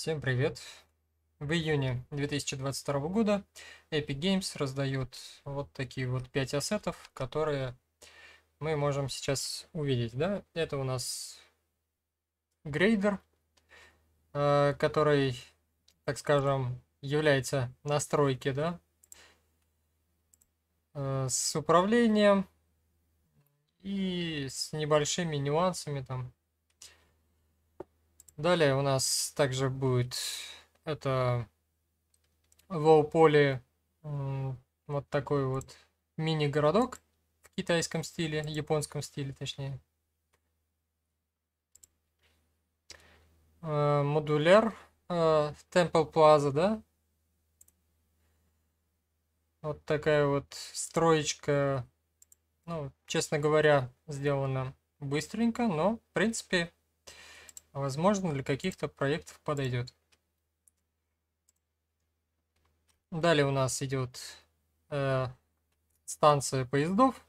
Всем привет! В июне 2022 года Epic Games раздает вот такие вот 5 ассетов, которые мы можем сейчас увидеть. Да? Это у нас грейдер, э, который, так скажем, является настройки да? Э, с управлением и с небольшими нюансами там Далее у нас также будет это лоу-поле, вот такой вот мини-городок в китайском стиле, японском стиле точнее. Э, модуляр э, Temple Plaza, да? Вот такая вот строечка, ну, честно говоря, сделана быстренько, но, в принципе, а возможно, для каких-то проектов подойдет. Далее у нас идет э, станция поездов.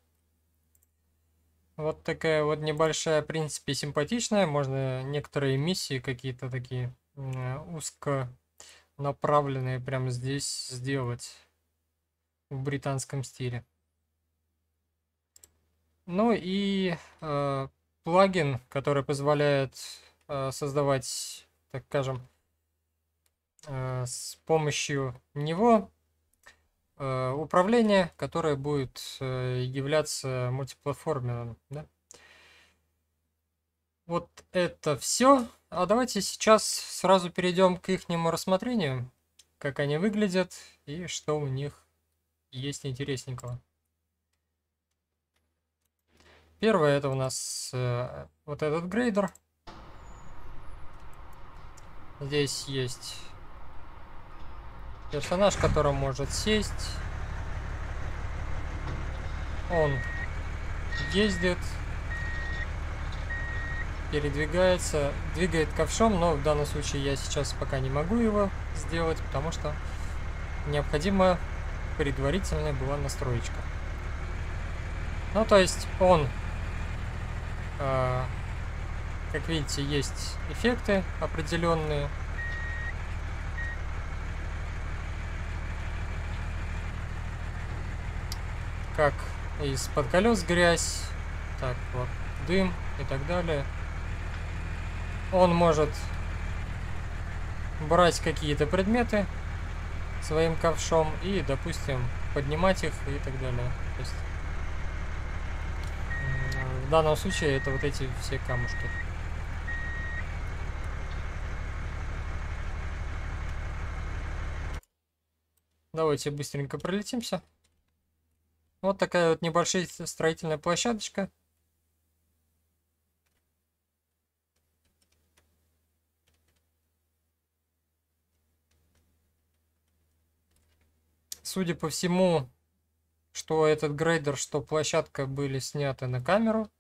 Вот такая вот небольшая, в принципе, симпатичная. Можно некоторые миссии какие-то такие э, узко направленные прямо здесь сделать в британском стиле. Ну и э, плагин, который позволяет Э, создавать, так скажем, э, с помощью него э, управление, которое будет являться мультиплатформенным. Да? Вот это все. А давайте сейчас сразу перейдем к их рассмотрению, как они выглядят и что у них есть интересненького. Первое это у нас э, вот этот грейдер, Здесь есть персонаж, который может сесть. Он ездит, передвигается, двигает ковшом, но в данном случае я сейчас пока не могу его сделать, потому что необходима предварительная была настроечка. Ну, то есть он, э, как видите, есть эффекты определенные, как из-под колес грязь, так вот дым и так далее. Он может брать какие-то предметы своим ковшом и, допустим, поднимать их и так далее. То есть, в данном случае это вот эти все камушки. Давайте быстренько пролетимся. Вот такая вот небольшая строительная площадочка. Судя по всему, что этот грейдер, что площадка были сняты на камеру.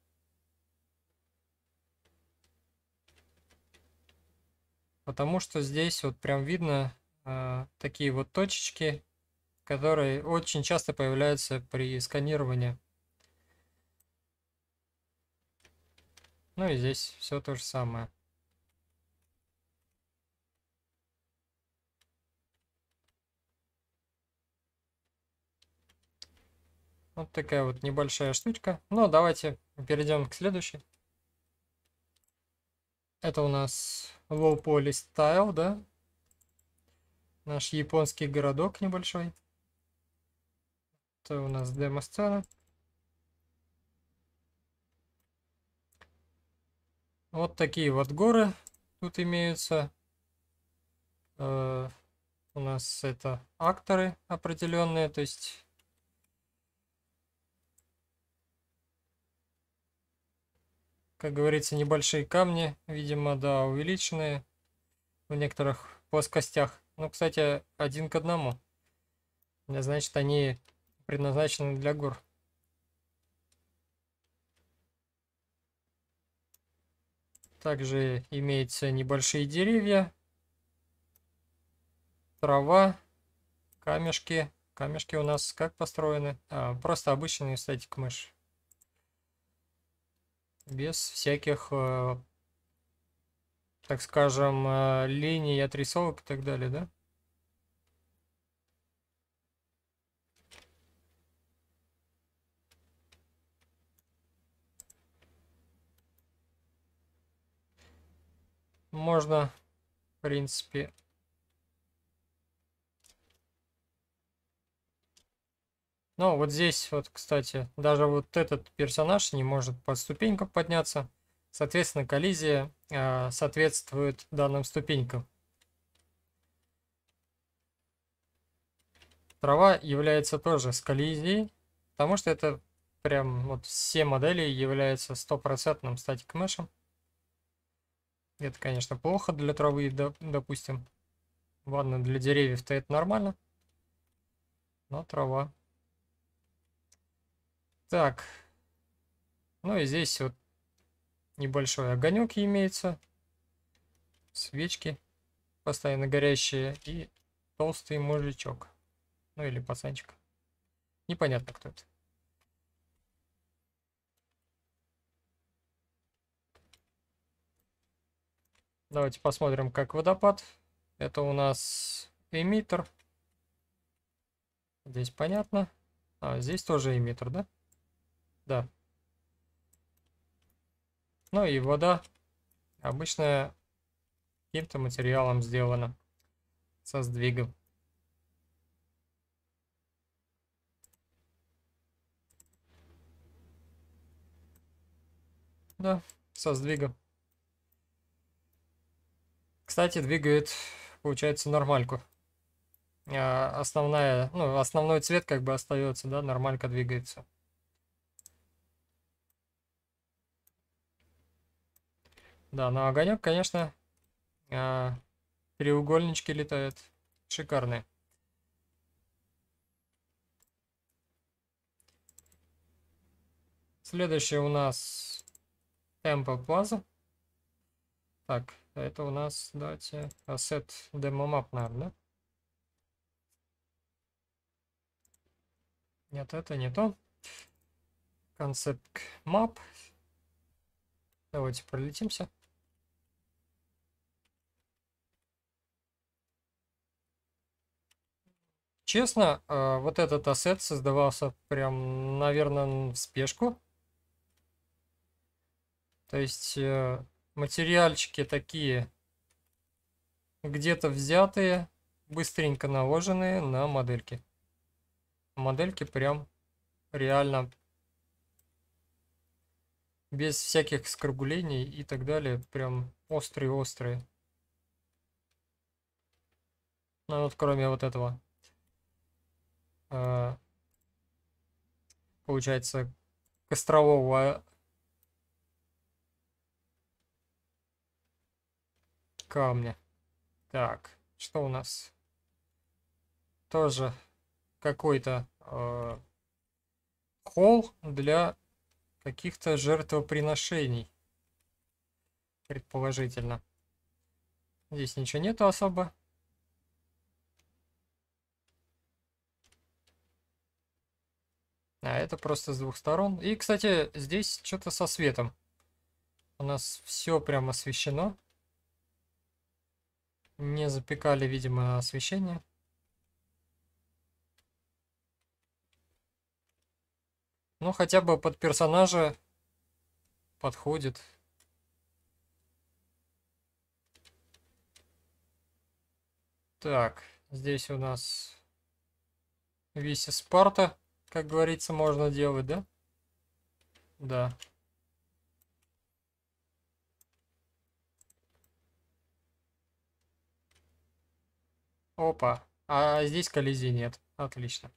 Потому что здесь вот прям видно э, такие вот точечки которые очень часто появляются при сканировании. Ну и здесь все то же самое. Вот такая вот небольшая штучка. Но давайте перейдем к следующей. Это у нас Low Poly Style, да? Наш японский городок небольшой. Это у нас демо-сцена. Вот такие вот горы тут имеются. Э, у нас это акторы определенные, то есть... Как говорится, небольшие камни, видимо, да, увеличенные в некоторых плоскостях. Ну, кстати, один к одному. Значит, они предназначены для гор. Также имеются небольшие деревья, трава, камешки. Камешки у нас как построены? А, просто обычные кстати, мышь. Без всяких, э, так скажем, э, линий, отрисовок и так далее, да? можно, в принципе, Но ну, вот здесь вот, кстати, даже вот этот персонаж не может по ступенькам подняться. Соответственно, коллизия э, соответствует данным ступенькам. Трава является тоже с коллизией, потому что это прям вот все модели являются стопроцентным статик мешем. Это, конечно, плохо для травы, допустим. Ладно, для деревьев-то это нормально. Но трава. Так. Ну и здесь вот небольшой огонек имеется. Свечки постоянно горящие. И толстый мужичок. Ну или пацанчик. Непонятно, кто это. Давайте посмотрим, как водопад. Это у нас эмиттер. Здесь понятно. А, здесь тоже эмиттер, да? Да. Ну и вода обычная каким-то материалом сделана. Со сдвигом. Да, со сдвигом. Кстати, двигает, получается, нормальку. А основная, ну, основной цвет как бы остается, да, нормалька двигается. Да, на огонек, конечно, а, треугольнички летают. Шикарные. Следующее у нас Temple Plaza. Так, это у нас, давайте, ассет демомап, наверное, да? Нет, это не то. Концепт map. Давайте пролетимся. Честно, э, вот этот ассет создавался прям, наверное, в спешку. То есть э, материальчики такие где-то взятые, быстренько наложенные на модельки. Модельки прям реально без всяких скруглений и так далее, прям острые-острые. Ну вот кроме вот этого. Э, получается, кострового камня. Так, что у нас? Тоже какой-то э, холл для каких-то жертвоприношений. Предположительно. Здесь ничего нету особо. А это просто с двух сторон. И, кстати, здесь что-то со светом. У нас все прям освещено. Не запекали, видимо, освещение. Ну, хотя бы под персонажа подходит. Так, здесь у нас виси Спарта, как говорится, можно делать, да? Да. Опа. А здесь коллизий нет. Отлично.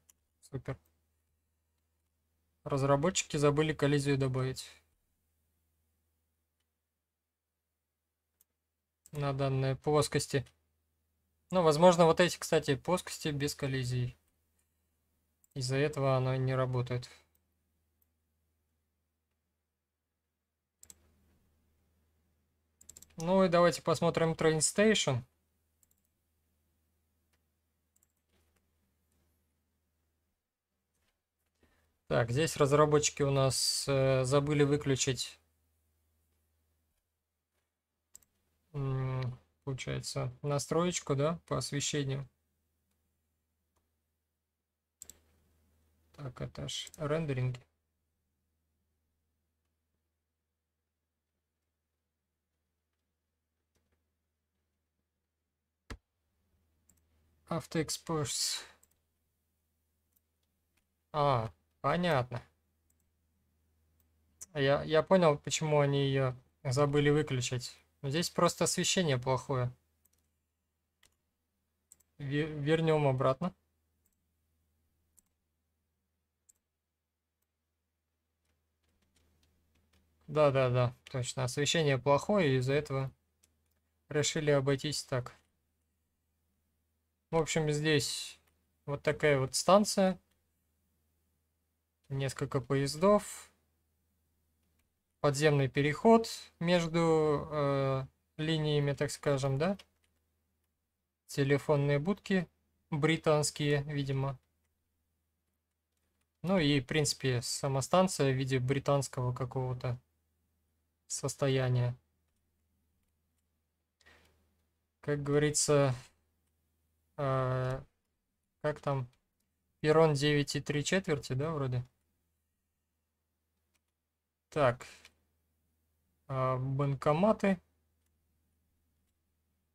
Супер. Разработчики забыли коллизию добавить. На данной плоскости. Ну, возможно, вот эти, кстати, плоскости без коллизий. Из-за этого она не работает. Ну и давайте посмотрим Train Station. Так, здесь разработчики у нас э, забыли выключить. получается, настроечку, да, по освещению. Так, это ж рендеринги. Автоэкспорт. А, Понятно. Я, я понял, почему они ее забыли выключить. Ну, здесь просто освещение плохое. Вернем обратно. Да, да, да, точно. Освещение плохое, из-за этого решили обойтись так. В общем, здесь вот такая вот станция несколько поездов. Подземный переход между э, линиями, так скажем, да? Телефонные будки британские, видимо. Ну и, в принципе, сама станция в виде британского какого-то состояния. Как говорится, э, как там, перрон 9 и 3 четверти, да, вроде? Так. А, банкоматы.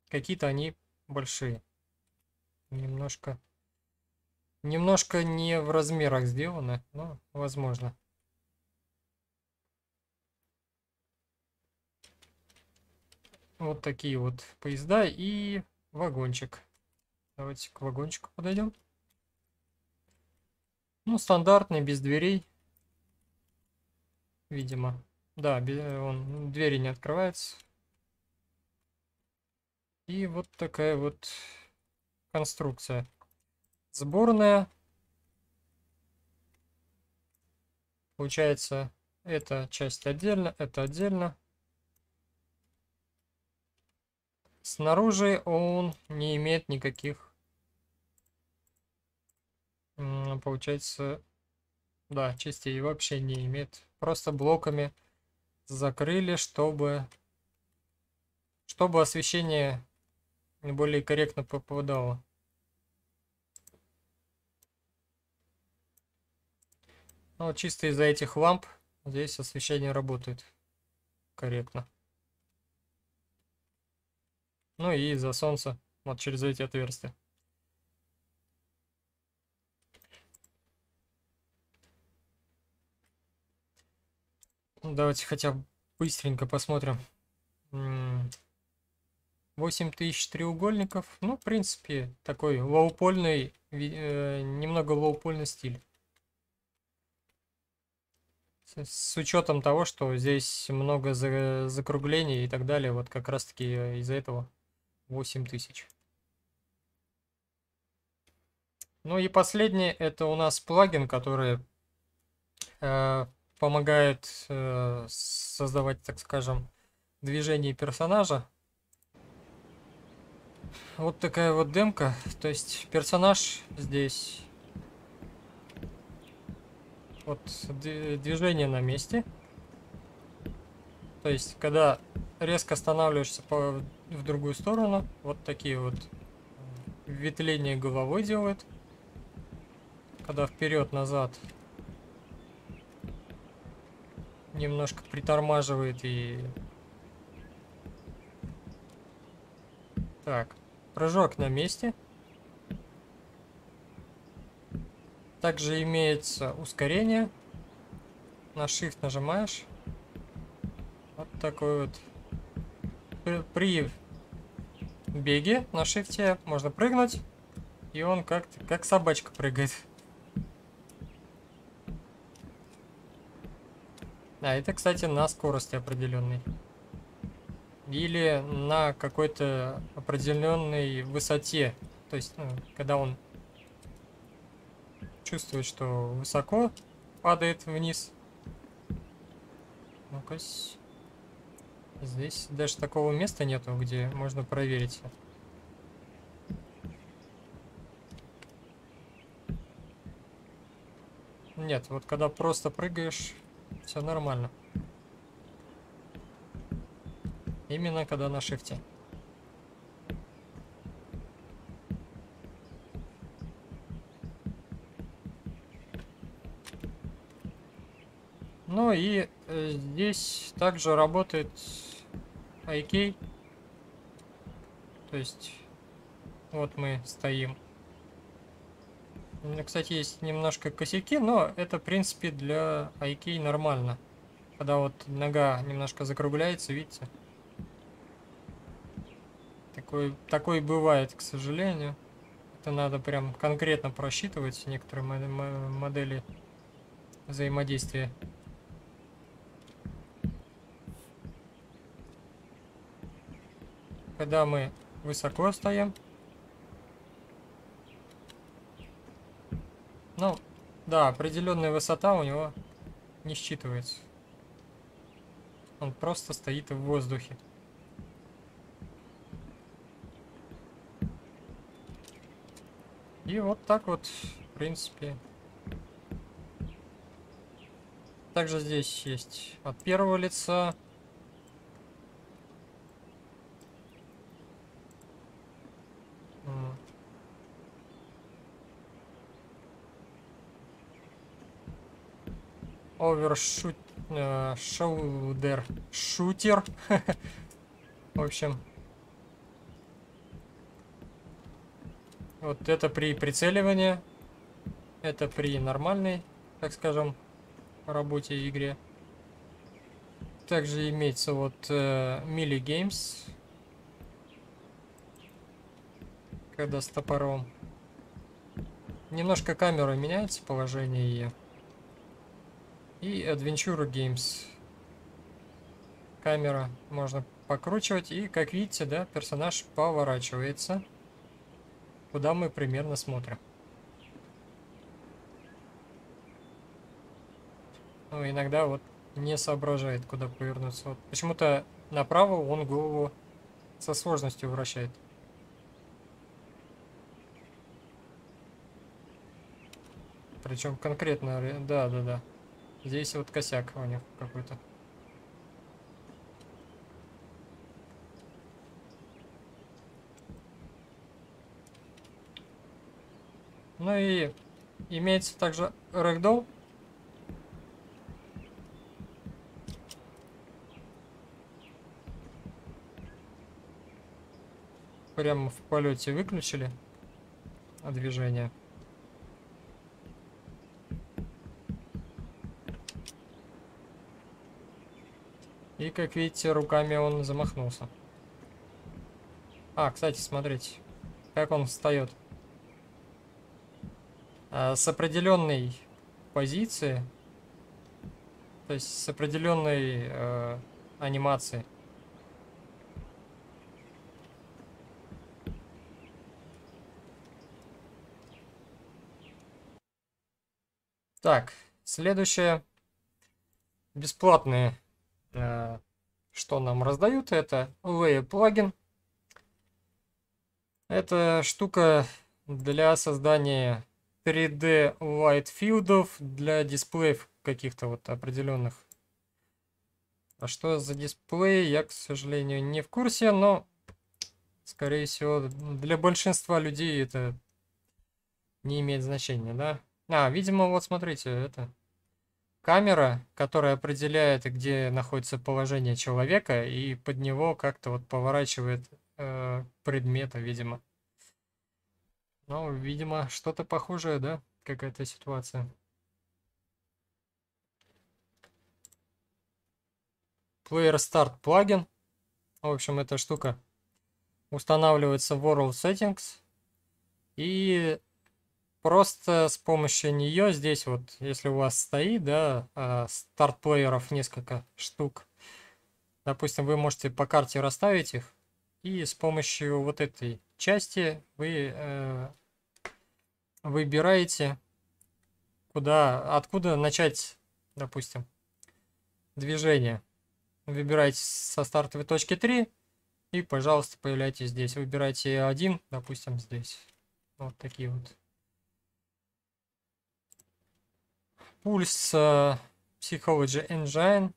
Какие-то они большие. Немножко... Немножко не в размерах сделаны, но возможно. Вот такие вот поезда и вагончик. Давайте к вагончику подойдем. Ну, стандартный, без дверей видимо. Да, он, двери не открывается И вот такая вот конструкция. Сборная. Получается, эта часть отдельно, это отдельно. Снаружи он не имеет никаких, получается, да, частей вообще не имеет просто блоками закрыли, чтобы, чтобы освещение более корректно попадало. Ну, чисто из-за этих ламп здесь освещение работает корректно. Ну и из-за солнца, вот через эти отверстия. Ну, давайте хотя бы быстренько посмотрим. 8000 треугольников. Ну, в принципе, такой лоупольный, э, немного лоупольный стиль. С, с учетом того, что здесь много за, закруглений и так далее, вот как раз таки э, из-за этого 8000. Ну и последнее, это у нас плагин, который э, помогает э, создавать, так скажем, движение персонажа. Вот такая вот демка. То есть персонаж здесь... Вот движение на месте. То есть, когда резко останавливаешься по, в другую сторону, вот такие вот ветвления головой делают. Когда вперед-назад немножко притормаживает и... Так, прыжок на месте. Также имеется ускорение. На Shift нажимаешь. Вот такой вот. При беге на шифте можно прыгнуть. И он как-то как собачка прыгает. А это, кстати, на скорости определенной. Или на какой-то определенной высоте. То есть, ну, когда он чувствует, что высоко падает вниз. Ну-ка. Здесь даже такого места нету, где можно проверить. Нет, вот когда просто прыгаешь, все нормально. Именно когда на шифте. Ну и э, здесь также работает IK. То есть вот мы стоим меня, кстати, есть немножко косяки, но это, в принципе, для айкей нормально. Когда вот нога немножко закругляется, видите? Такой, такой бывает, к сожалению. Это надо прям конкретно просчитывать некоторые модели взаимодействия. Когда мы высоко стоим, Да, определенная высота у него не считывается. Он просто стоит в воздухе. И вот так вот, в принципе. Также здесь есть от первого лица шутер шут... Э, шаудер шутер. В общем. Вот это при прицеливании. Это при нормальной, так скажем, работе игре. Также имеется вот э, Мили Геймс. Когда с топором. Немножко камера меняется положение ее. И Adventure Games. Камера можно покручивать. И, как видите, да, персонаж поворачивается. Куда мы примерно смотрим. Ну, иногда вот не соображает, куда повернуться. Вот почему-то направо он голову со сложностью вращает. Причем конкретно, да, да, да. Здесь вот косяк у них какой-то. Ну и имеется также рэгдол. Прямо в полете выключили движение. как видите, руками он замахнулся. А, кстати, смотрите, как он встает. А, с определенной позиции, то есть с определенной э, анимации. Так, следующее. Бесплатные Э, что нам раздают, это Wave плагин. Это штука для создания 3D лайтфилдов для дисплеев каких-то вот определенных. А что за дисплей, я, к сожалению, не в курсе, но, скорее всего, для большинства людей это не имеет значения, да? А, видимо, вот смотрите, это камера, которая определяет, где находится положение человека, и под него как-то вот поворачивает э, предмета, видимо. Ну, видимо, что-то похожее, да? Какая-то ситуация. Player Start плагин. В общем, эта штука устанавливается в World Settings. И Просто с помощью нее здесь вот, если у вас стоит, да, а, старт-плееров несколько штук, допустим, вы можете по карте расставить их, и с помощью вот этой части вы э, выбираете, куда, откуда начать, допустим, движение. Выбираете со стартовой точки 3 и, пожалуйста, появляйтесь здесь. Выбирайте один, допустим, здесь. Вот такие вот. пульс Psychology э, Engine.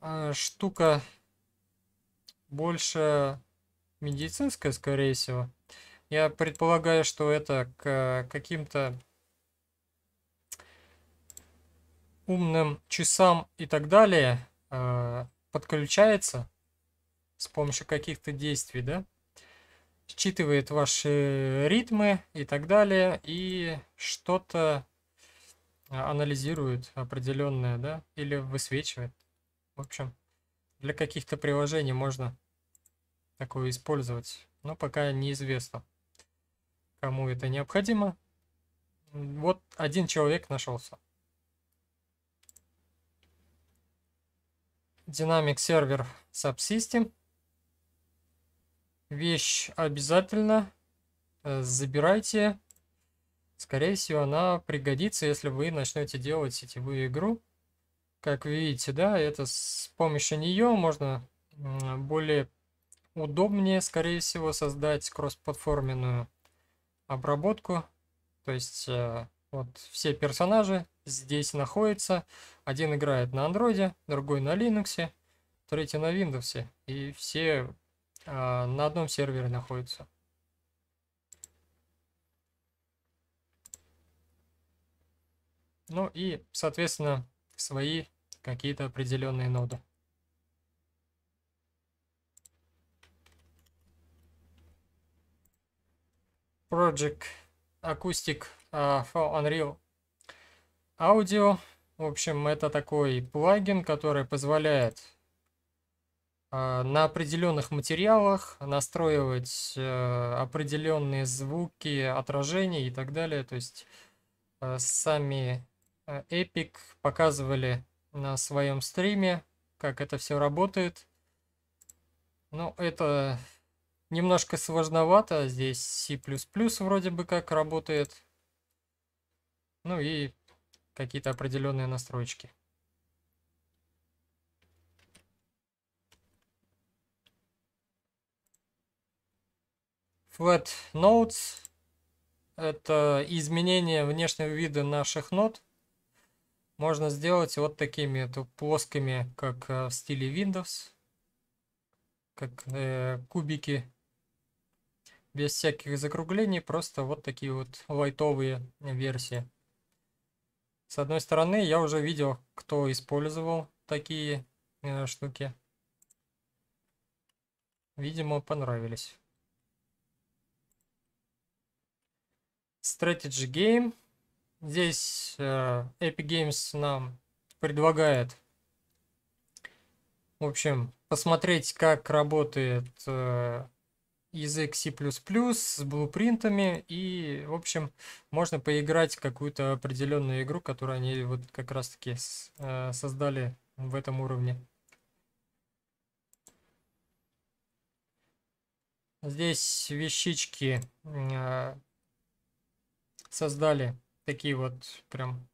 Э, штука больше медицинская, скорее всего. Я предполагаю, что это к э, каким-то умным часам и так далее подключается с помощью каких-то действий, да? Считывает ваши ритмы и так далее, и что-то а, анализирует определенное, да, или высвечивает. В общем, для каких-то приложений можно такое использовать, но пока неизвестно, кому это необходимо. Вот один человек нашелся. Dynamic Server Subsystem. Вещь обязательно. Э, забирайте. Скорее всего, она пригодится, если вы начнете делать сетевую игру. Как видите, да, это с помощью нее можно более удобнее, скорее всего, создать кроссплатформенную обработку. То есть э, вот все персонажи здесь находятся. Один играет на андроиде, другой на Linux, третий на Windows. И все а, на одном сервере находятся. Ну и, соответственно, свои какие-то определенные ноды. Project Acoustic а, for Unreal Audio. В общем, это такой плагин, который позволяет а, на определенных материалах настроивать э, определенные звуки, отражения и так далее. То есть э, сами Э, Epic показывали на своем стриме, как это все работает. Но ну, это немножко сложновато. Здесь C++ вроде бы как работает. Ну и какие-то определенные настройки. Flat Notes – это изменение внешнего вида наших нот – можно сделать вот такими плоскими, как э, в стиле Windows, как э, кубики, без всяких закруглений, просто вот такие вот лайтовые версии. С одной стороны, я уже видел, кто использовал такие э, штуки. Видимо, понравились. Strategy Game. Здесь э, Epic Games нам предлагает, в общем, посмотреть, как работает э, язык C++ с блупринтами. И, в общем, можно поиграть какую-то определенную игру, которую они вот как раз-таки э, создали в этом уровне. Здесь вещички э, создали такие вот прям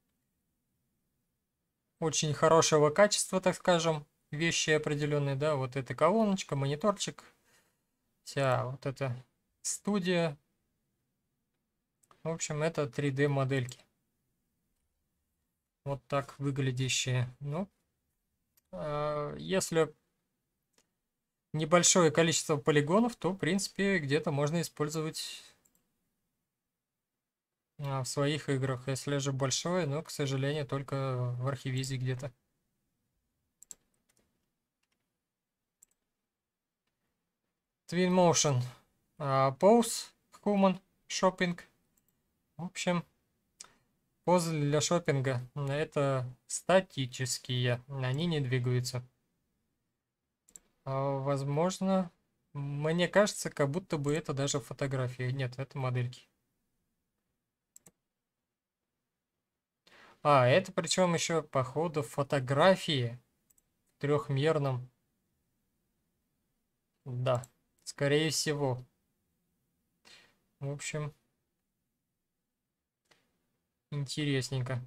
очень хорошего качества, так скажем, вещи определенные, да, вот эта колоночка, мониторчик, вся вот эта студия. В общем, это 3D модельки. Вот так выглядящие. Ну, а, если небольшое количество полигонов, то, в принципе, где-то можно использовать а, в своих играх. Если же большое, но, ну, к сожалению, только в архивизе где-то. Twinmotion, а, Pose, Human, Shopping. В общем, позы для шопинга это статические, они не двигаются. А, возможно, мне кажется, как будто бы это даже фотографии. Нет, это модельки. А, это причем еще, походу, фотографии в трехмерном. Да, скорее всего. В общем, интересненько.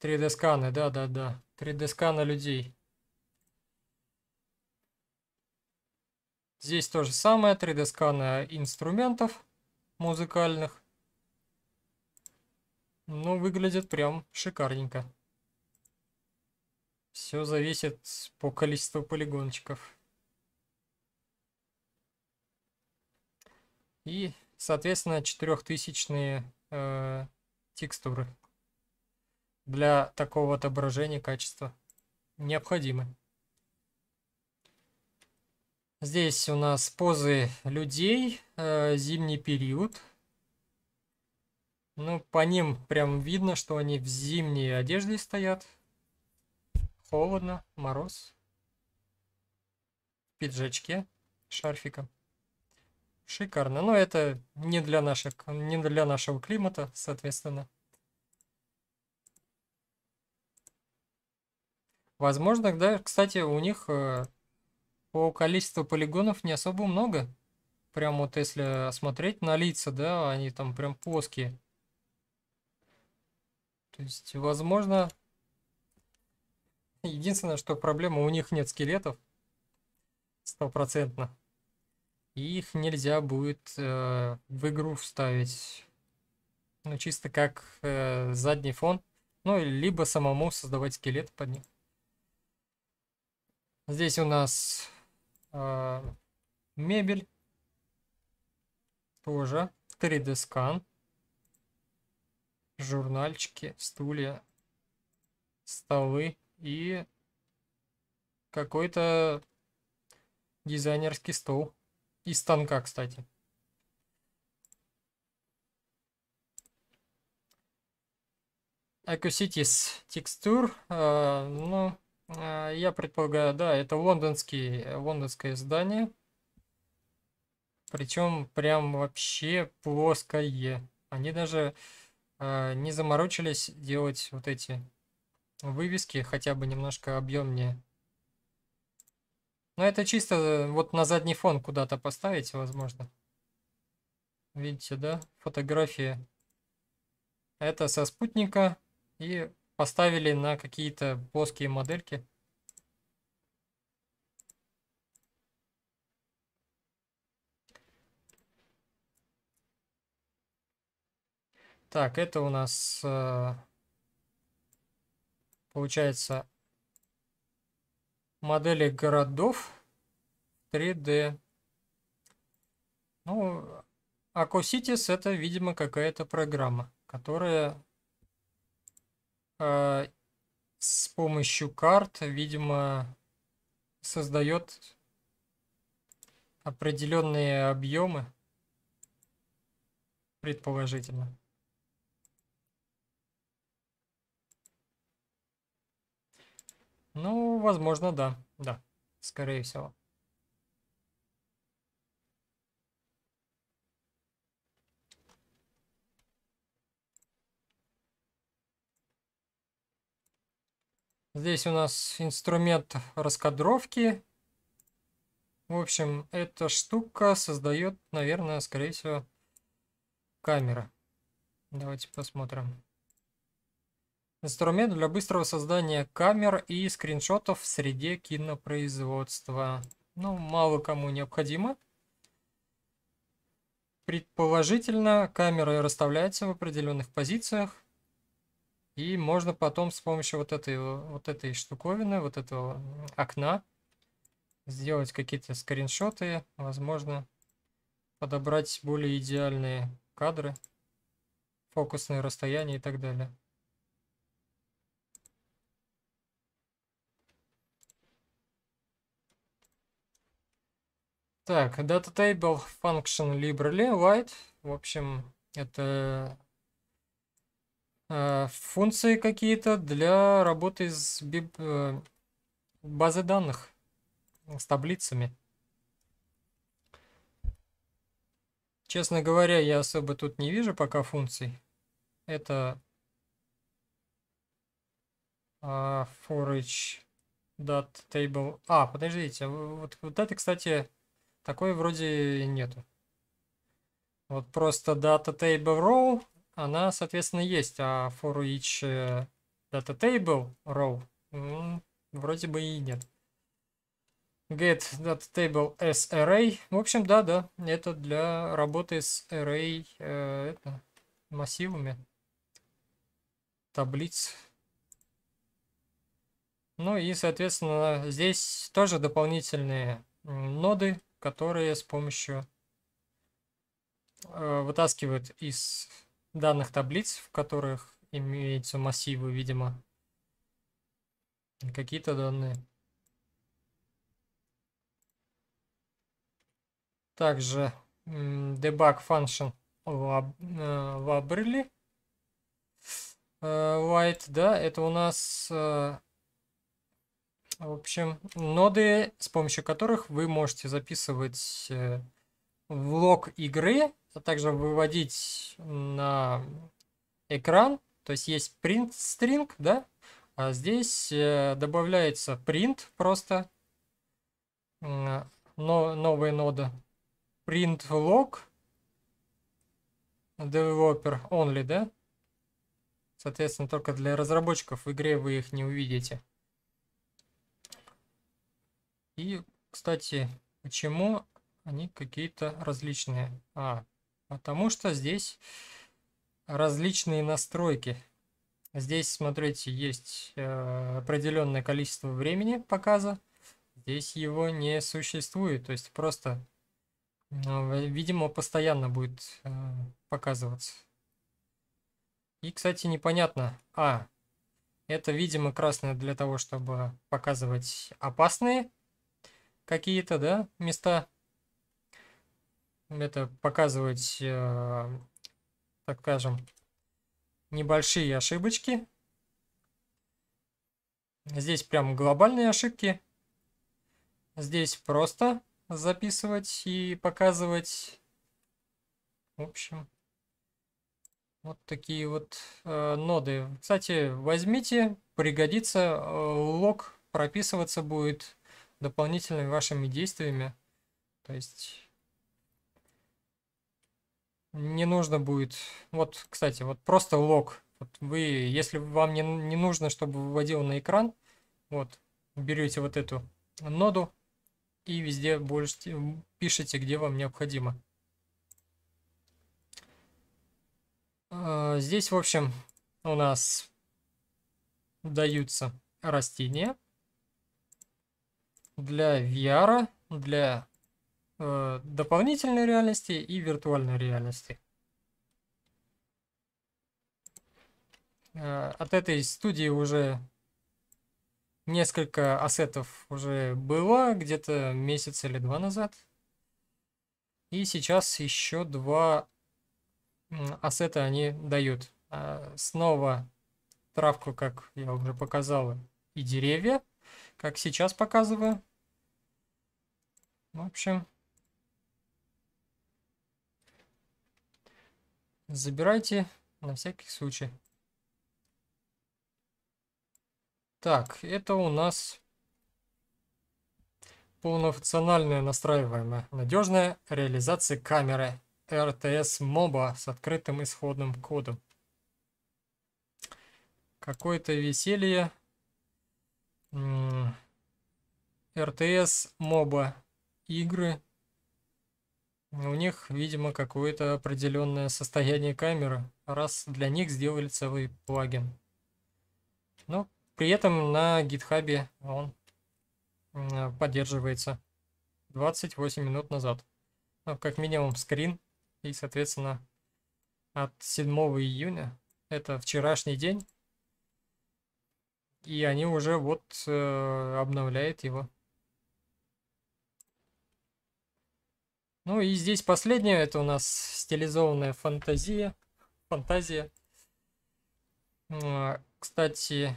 3D-сканы, да-да-да. 3D-сканы людей. Здесь то же самое, 3D-сканы инструментов музыкальных. Ну, выглядит прям шикарненько. Все зависит по количеству полигончиков. И, соответственно, четырехтысячные э, текстуры для такого отображения качества необходимы. Здесь у нас позы людей, э, зимний период, ну, по ним прям видно, что они в зимней одежде стоят. Холодно, мороз. В пиджачке, шарфиком. Шикарно. Но это не для, наших, не для нашего климата, соответственно. Возможно, да, кстати, у них э, по количеству полигонов не особо много. Прям вот если э, смотреть на лица, да, они там прям плоские. То есть, возможно... Единственное, что проблема, у них нет скелетов. Стопроцентно. И их нельзя будет э, в игру вставить. Ну, чисто как э, задний фон. Ну, либо самому создавать скелет под них. Здесь у нас э, мебель. Тоже 3D скан журнальчики, стулья, столы и какой-то дизайнерский стол. Из станка, кстати. Acusitys текстур. Э, ну, э, я предполагаю, да, это лондонский, лондонское здание. Причем прям вообще плоское. Они даже а, не заморочились делать вот эти вывески хотя бы немножко объемнее. Но это чисто вот на задний фон куда-то поставить, возможно. Видите, да? Фотографии. Это со спутника. И поставили на какие-то плоские модельки. Так, это у нас э, получается модели городов 3D. Ну, Acositis это, видимо, какая-то программа, которая э, с помощью карт, видимо, создает определенные объемы, предположительно. Ну, возможно, да. Да, скорее всего. Здесь у нас инструмент раскадровки. В общем, эта штука создает, наверное, скорее всего, камера. Давайте посмотрим. Инструмент для быстрого создания камер и скриншотов в среде кинопроизводства. Ну, мало кому необходимо. Предположительно, камеры расставляются в определенных позициях. И можно потом с помощью вот этой, вот этой штуковины, вот этого окна, сделать какие-то скриншоты. Возможно, подобрать более идеальные кадры, фокусные расстояния и так далее. Так, data table function library light. В общем, это э, функции какие-то для работы с э, базой данных, с таблицами. Честно говоря, я особо тут не вижу пока функций. Это э, forage dot table. А, подождите, вот, вот это, кстати, такой вроде нету. Вот просто data table row, она, соответственно, есть, а for each э, data table row вроде бы и нет. Get data table as array. В общем, да, да, это для работы с array э, это, массивами таблиц. Ну и, соответственно, здесь тоже дополнительные ноды которые с помощью э, вытаскивают из данных таблиц, в которых имеются массивы, видимо, какие-то данные. Также debug function в Абриле. Э, э, white, да, это у нас э, в общем, ноды, с помощью которых вы можете записывать э, влог игры, а также выводить на экран. То есть есть print string, да? А здесь э, добавляется print просто, но, новая нода. Print log, developer only, да? Соответственно, только для разработчиков в игре вы их не увидите. И, кстати, почему они какие-то различные? А, потому что здесь различные настройки. Здесь, смотрите, есть э, определенное количество времени показа. Здесь его не существует. То есть просто, э, видимо, постоянно будет э, показываться. И, кстати, непонятно. А, это, видимо, красное для того, чтобы показывать опасные какие-то, да, места. Это показывать, э, так скажем, небольшие ошибочки. Здесь прям глобальные ошибки. Здесь просто записывать и показывать. В общем, вот такие вот э, ноды. Кстати, возьмите, пригодится. Э, лог прописываться будет дополнительными вашими действиями. То есть не нужно будет... Вот, кстати, вот просто лог. Вот вы, если вам не, не нужно, чтобы выводил на экран, вот, берете вот эту ноду и везде больше пишите, где вам необходимо. А, здесь, в общем, у нас даются растения для VR, для э, дополнительной реальности и виртуальной реальности. Э, от этой студии уже несколько ассетов уже было, где-то месяц или два назад. И сейчас еще два ассета они дают. Э, снова травку, как я уже показал, и деревья, как сейчас показываю. В общем, забирайте на всякий случай. Так, это у нас полнофункциональная настраиваемая надежная реализация камеры RTS MOBA с открытым исходным кодом. Какое-то веселье. RTS MOBA игры. У них, видимо, какое-то определенное состояние камеры, раз для них сделали целый плагин. Но при этом на гитхабе он поддерживается 28 минут назад. Ну, как минимум скрин. И, соответственно, от 7 июня, это вчерашний день, и они уже вот э, обновляют его. Ну и здесь последнее, это у нас стилизованная фантазия. Фантазия. А, кстати,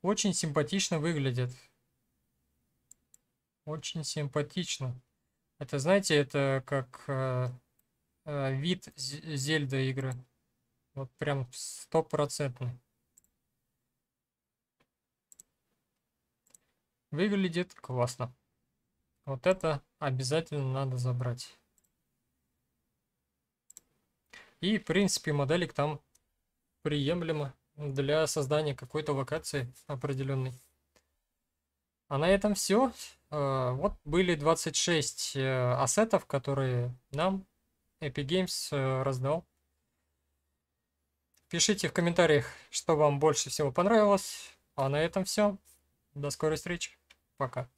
очень симпатично выглядит. Очень симпатично. Это, знаете, это как э, э, вид Зельда игры. Вот прям стопроцентный. Выглядит классно. Вот это обязательно надо забрать. И, в принципе, моделик там приемлемо для создания какой-то локации определенной. А на этом все. А, вот были 26 э, ассетов, которые нам Epic Games э, раздал. Пишите в комментариях, что вам больше всего понравилось. А на этом все. До скорой встречи. Пока.